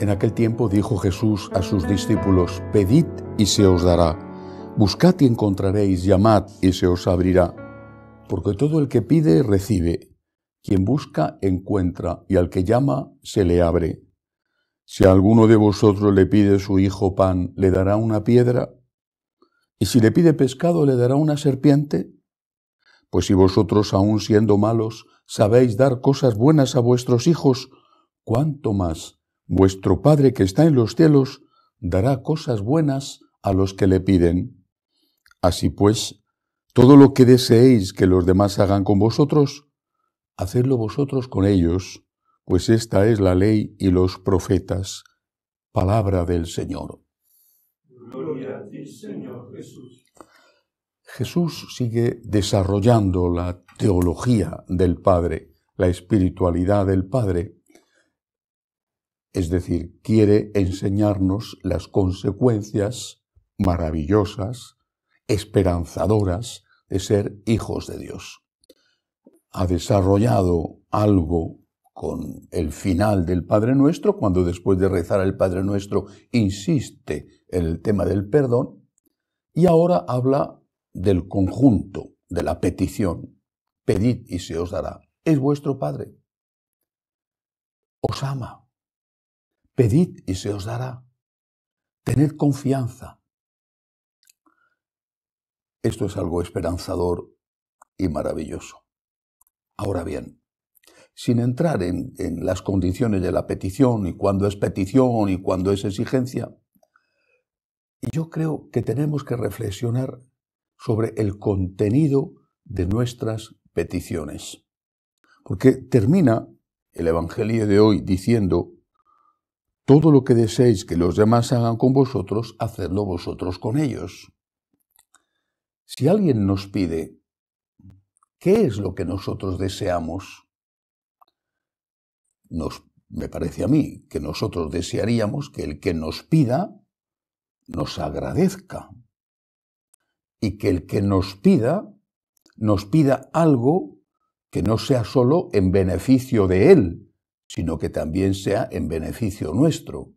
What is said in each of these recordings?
En aquel tiempo dijo Jesús a sus discípulos, Pedid y se os dará, buscad y encontraréis, llamad y se os abrirá, porque todo el que pide recibe, quien busca encuentra, y al que llama se le abre. Si alguno de vosotros le pide su hijo pan, ¿le dará una piedra? ¿Y si le pide pescado, le dará una serpiente? Pues si vosotros, aun siendo malos, sabéis dar cosas buenas a vuestros hijos, ¿cuánto más Vuestro Padre que está en los cielos dará cosas buenas a los que le piden. Así pues, todo lo que deseéis que los demás hagan con vosotros, hacedlo vosotros con ellos, pues esta es la ley y los profetas. Palabra del Señor. Gloria a ti, Señor Jesús. Jesús sigue desarrollando la teología del Padre, la espiritualidad del Padre, es decir, quiere enseñarnos las consecuencias maravillosas, esperanzadoras de ser hijos de Dios. Ha desarrollado algo con el final del Padre Nuestro, cuando después de rezar al Padre Nuestro insiste en el tema del perdón, y ahora habla del conjunto, de la petición. Pedid y se os dará. Es vuestro Padre. Os ama Pedid y se os dará. Tened confianza. Esto es algo esperanzador y maravilloso. Ahora bien, sin entrar en, en las condiciones de la petición y cuándo es petición y cuándo es exigencia, yo creo que tenemos que reflexionar sobre el contenido de nuestras peticiones. Porque termina el Evangelio de hoy diciendo todo lo que deseéis que los demás hagan con vosotros, hacedlo vosotros con ellos. Si alguien nos pide, ¿qué es lo que nosotros deseamos? Nos, me parece a mí que nosotros desearíamos que el que nos pida nos agradezca y que el que nos pida nos pida algo que no sea solo en beneficio de él, sino que también sea en beneficio nuestro.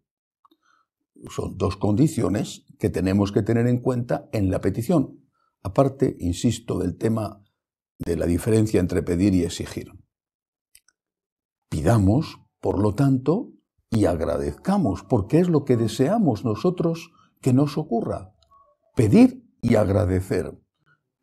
Son dos condiciones que tenemos que tener en cuenta en la petición, aparte, insisto, del tema de la diferencia entre pedir y exigir. Pidamos, por lo tanto, y agradezcamos, porque es lo que deseamos nosotros que nos ocurra. Pedir y agradecer.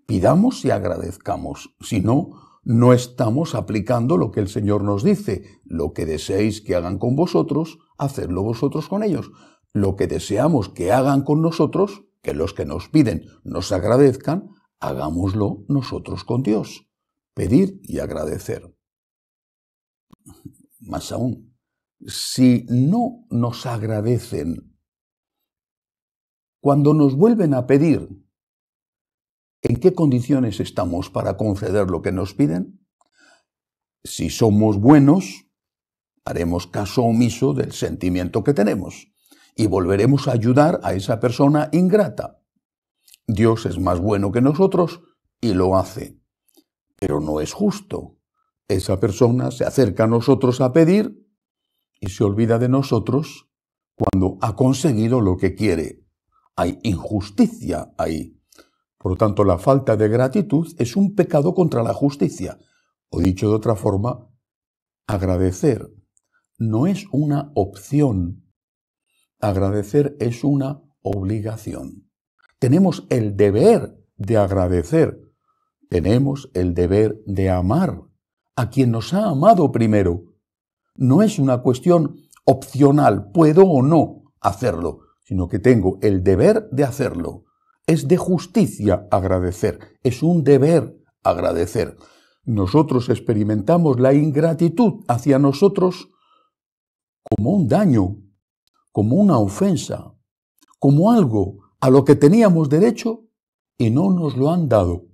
Pidamos y agradezcamos, si no, no estamos aplicando lo que el Señor nos dice. Lo que deseéis que hagan con vosotros, hacedlo vosotros con ellos. Lo que deseamos que hagan con nosotros, que los que nos piden nos agradezcan, hagámoslo nosotros con Dios. Pedir y agradecer. Más aún, si no nos agradecen, cuando nos vuelven a pedir, ¿En qué condiciones estamos para conceder lo que nos piden? Si somos buenos, haremos caso omiso del sentimiento que tenemos y volveremos a ayudar a esa persona ingrata. Dios es más bueno que nosotros y lo hace. Pero no es justo. Esa persona se acerca a nosotros a pedir y se olvida de nosotros cuando ha conseguido lo que quiere. Hay injusticia ahí. Por lo tanto, la falta de gratitud es un pecado contra la justicia. O dicho de otra forma, agradecer no es una opción. Agradecer es una obligación. Tenemos el deber de agradecer. Tenemos el deber de amar a quien nos ha amado primero. No es una cuestión opcional, puedo o no hacerlo, sino que tengo el deber de hacerlo. Es de justicia agradecer, es un deber agradecer. Nosotros experimentamos la ingratitud hacia nosotros como un daño, como una ofensa, como algo a lo que teníamos derecho y no nos lo han dado.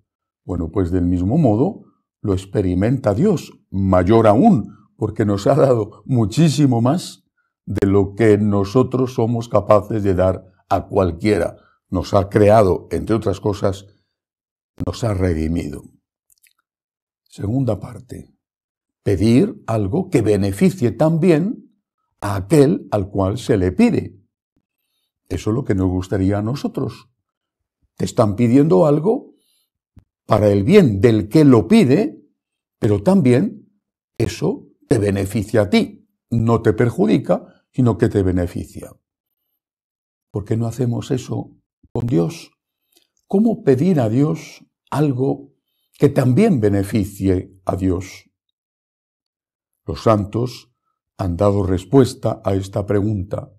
Bueno, pues del mismo modo lo experimenta Dios, mayor aún, porque nos ha dado muchísimo más de lo que nosotros somos capaces de dar a cualquiera nos ha creado, entre otras cosas, nos ha redimido. Segunda parte, pedir algo que beneficie también a aquel al cual se le pide. Eso es lo que nos gustaría a nosotros. Te están pidiendo algo para el bien del que lo pide, pero también eso te beneficia a ti. No te perjudica, sino que te beneficia. ¿Por qué no hacemos eso con Dios. ¿Cómo pedir a Dios algo que también beneficie a Dios? Los santos han dado respuesta a esta pregunta.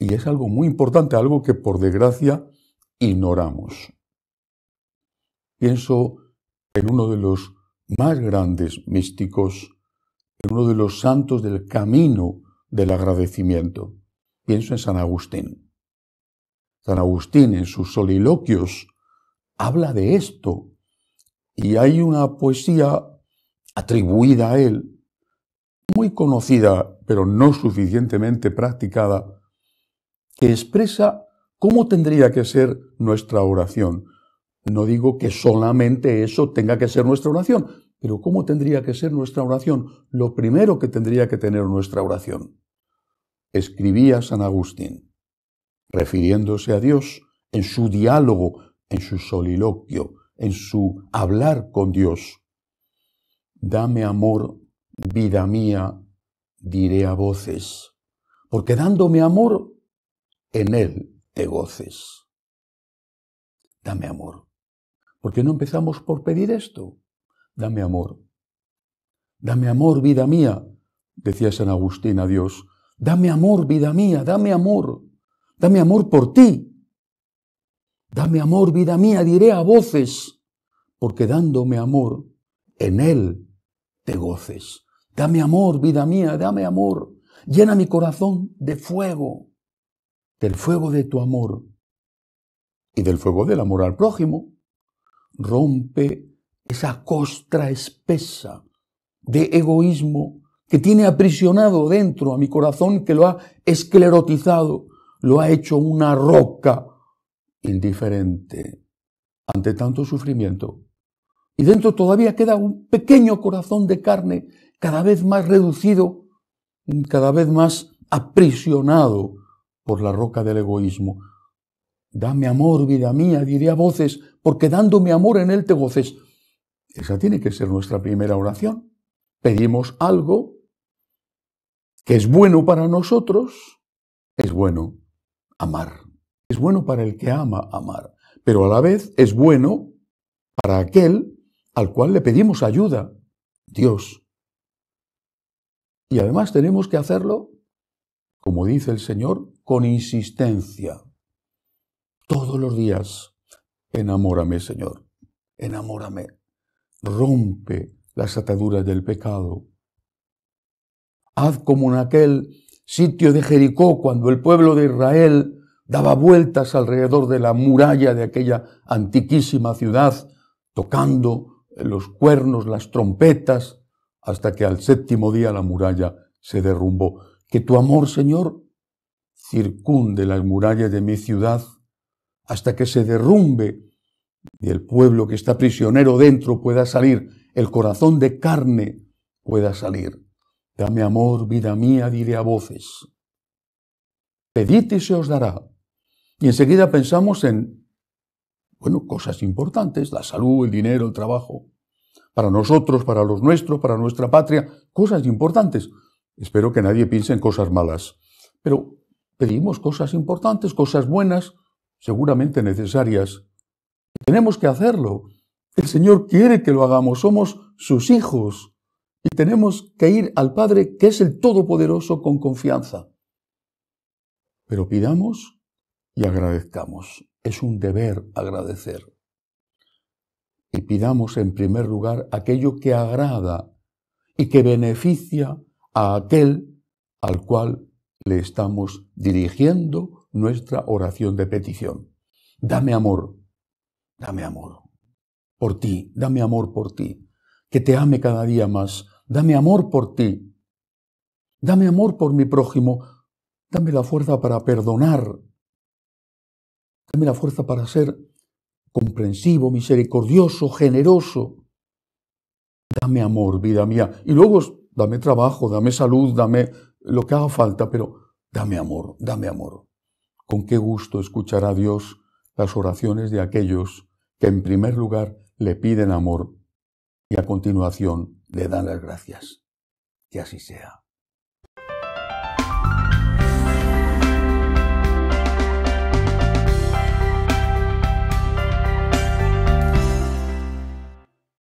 Y es algo muy importante, algo que por desgracia ignoramos. Pienso en uno de los más grandes místicos, en uno de los santos del camino del agradecimiento. Pienso en San Agustín. San Agustín en sus soliloquios habla de esto y hay una poesía atribuida a él, muy conocida pero no suficientemente practicada, que expresa cómo tendría que ser nuestra oración. No digo que solamente eso tenga que ser nuestra oración, pero ¿cómo tendría que ser nuestra oración? Lo primero que tendría que tener nuestra oración. Escribía San Agustín refiriéndose a Dios en su diálogo, en su soliloquio, en su hablar con Dios. Dame amor, vida mía, diré a voces, porque dándome amor, en él te goces. Dame amor. ¿Por qué no empezamos por pedir esto? Dame amor. Dame amor, vida mía, decía San Agustín a Dios. Dame amor, vida mía, dame amor. Dame amor por ti. Dame amor, vida mía, diré a voces, porque dándome amor, en Él te goces. Dame amor, vida mía, dame amor. Llena mi corazón de fuego, del fuego de tu amor y del fuego del amor al prójimo. Rompe esa costra espesa de egoísmo que tiene aprisionado dentro a mi corazón, que lo ha esclerotizado, lo ha hecho una roca indiferente ante tanto sufrimiento. Y dentro todavía queda un pequeño corazón de carne cada vez más reducido, cada vez más aprisionado por la roca del egoísmo. Dame amor, vida mía, diré a voces, porque dándome amor en él te goces. Esa tiene que ser nuestra primera oración. Pedimos algo que es bueno para nosotros, es bueno amar. Es bueno para el que ama amar, pero a la vez es bueno para aquel al cual le pedimos ayuda, Dios. Y además tenemos que hacerlo, como dice el Señor, con insistencia. Todos los días, enamórame, Señor, enamórame. Rompe las ataduras del pecado. Haz como en aquel sitio de Jericó, cuando el pueblo de Israel daba vueltas alrededor de la muralla de aquella antiquísima ciudad, tocando los cuernos, las trompetas, hasta que al séptimo día la muralla se derrumbó. Que tu amor, Señor, circunde las murallas de mi ciudad hasta que se derrumbe y el pueblo que está prisionero dentro pueda salir, el corazón de carne pueda salir. Dame amor, vida mía, diré a voces. Pedid y se os dará. Y enseguida pensamos en, bueno, cosas importantes, la salud, el dinero, el trabajo, para nosotros, para los nuestros, para nuestra patria, cosas importantes. Espero que nadie piense en cosas malas, pero pedimos cosas importantes, cosas buenas, seguramente necesarias. Tenemos que hacerlo. El Señor quiere que lo hagamos, somos sus hijos. Y tenemos que ir al Padre, que es el Todopoderoso, con confianza. Pero pidamos y agradezcamos. Es un deber agradecer. Y pidamos en primer lugar aquello que agrada y que beneficia a aquel al cual le estamos dirigiendo nuestra oración de petición. Dame amor, dame amor por ti, dame amor por ti que te ame cada día más. Dame amor por ti. Dame amor por mi prójimo. Dame la fuerza para perdonar. Dame la fuerza para ser comprensivo, misericordioso, generoso. Dame amor, vida mía. Y luego dame trabajo, dame salud, dame lo que haga falta, pero dame amor, dame amor. Con qué gusto escuchará Dios las oraciones de aquellos que en primer lugar le piden amor y a continuación le dan las gracias. Que así sea.